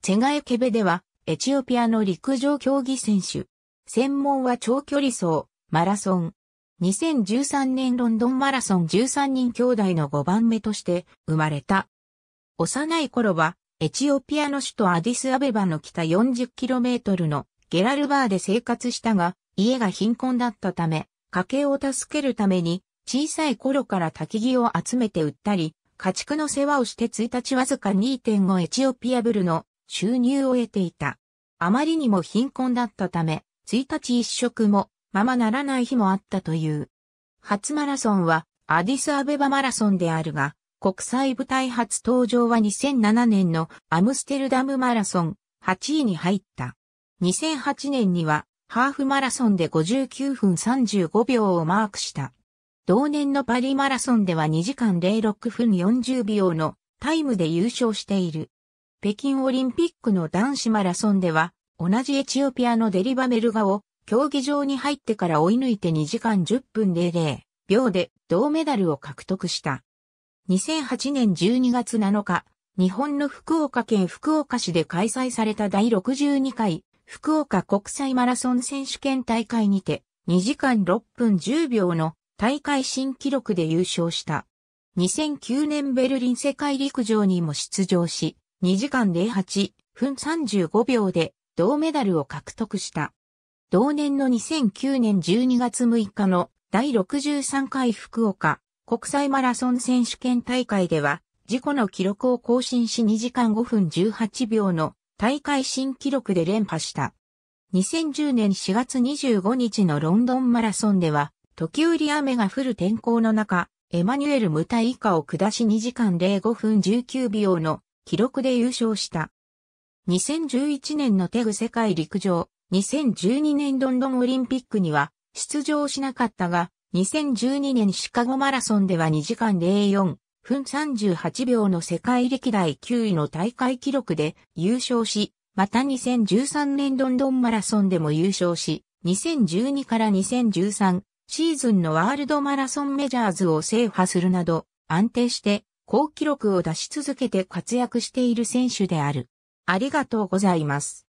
チェガエケベでは、エチオピアの陸上競技選手。専門は長距離走、マラソン。2013年ロンドンマラソン13人兄弟の5番目として生まれた。幼い頃は、エチオピアの首都アディスアベバの北 40km のゲラルバーで生活したが、家が貧困だったため、家計を助けるために、小さい頃から焚き木を集めて売ったり、家畜の世話をして1日わずか2.5エチオピアブルの収入を得ていた。あまりにも貧困だったため、1日一食もままならない日もあったという。初マラソンはアディスアベバマラソンであるが、国際舞台初登場は2007年のアムステルダムマラソン8位に入った。2008年にはハーフマラソンで59分35秒をマークした。同年のパリマラソンでは2時間06分40秒のタイムで優勝している。北京オリンピックの男子マラソンでは、同じエチオピアのデリバメルガを競技場に入ってから追い抜いて2時間10分00秒で銅メダルを獲得した。2008年12月7日、日本の福岡県福岡市で開催された第62回福岡国際マラソン選手権大会にて2時間6分10秒の大会新記録で優勝した。2009年ベルリン世界陸上にも出場し、2時間08分35秒で銅メダルを獲得した。同年の2009年12月6日の第63回福岡国際マラソン選手権大会では、自己の記録を更新し2時間5分18秒の大会新記録で連覇した。2010年4月25日のロンドンマラソンでは、時折雨が降る天候の中、エマニュエル・ムタ以下を下し2時間05分19秒の記録で優勝した。2011年のテグ世界陸上、2012年ロンドンオリンピックには出場しなかったが、2012年シカゴマラソンでは2時間04分38秒の世界歴代9位の大会記録で優勝し、また2013年ロンドンマラソンでも優勝し、2012から2013シーズンのワールドマラソンメジャーズを制覇するなど安定して好記録を出し続けて活躍している選手である。ありがとうございます。